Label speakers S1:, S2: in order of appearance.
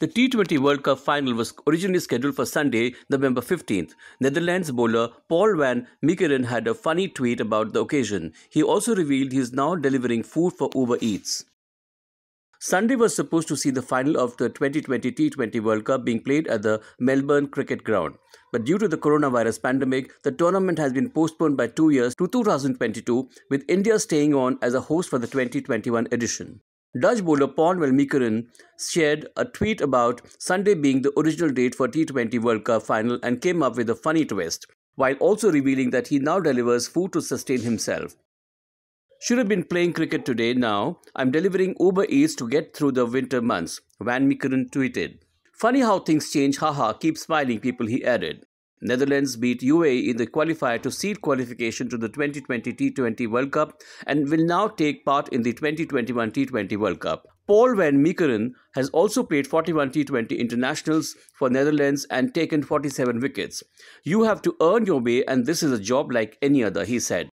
S1: The T20 World Cup final was originally scheduled for Sunday, November 15th. Netherlands bowler Paul van Mikeren had a funny tweet about the occasion. He also revealed he is now delivering food for Uber Eats. Sunday was supposed to see the final of the 2020 T20 World Cup being played at the Melbourne Cricket Ground. But due to the coronavirus pandemic, the tournament has been postponed by two years to 2022, with India staying on as a host for the 2021 edition. Dutch bowler Paul Vermeeren shared a tweet about Sunday being the original date for T20 World Cup final and came up with a funny twist, while also revealing that he now delivers food to sustain himself. Should have been playing cricket today now. I'm delivering Uber Eats to get through the winter months, Van Meekeren tweeted. Funny how things change, haha, keep smiling, people, he added. Netherlands beat UAE in the qualifier to seed qualification to the 2020 T20 World Cup and will now take part in the 2021 T20 World Cup. Paul van Meekeren has also played 41 T20 internationals for Netherlands and taken 47 wickets. You have to earn your way and this is a job like any other, he said.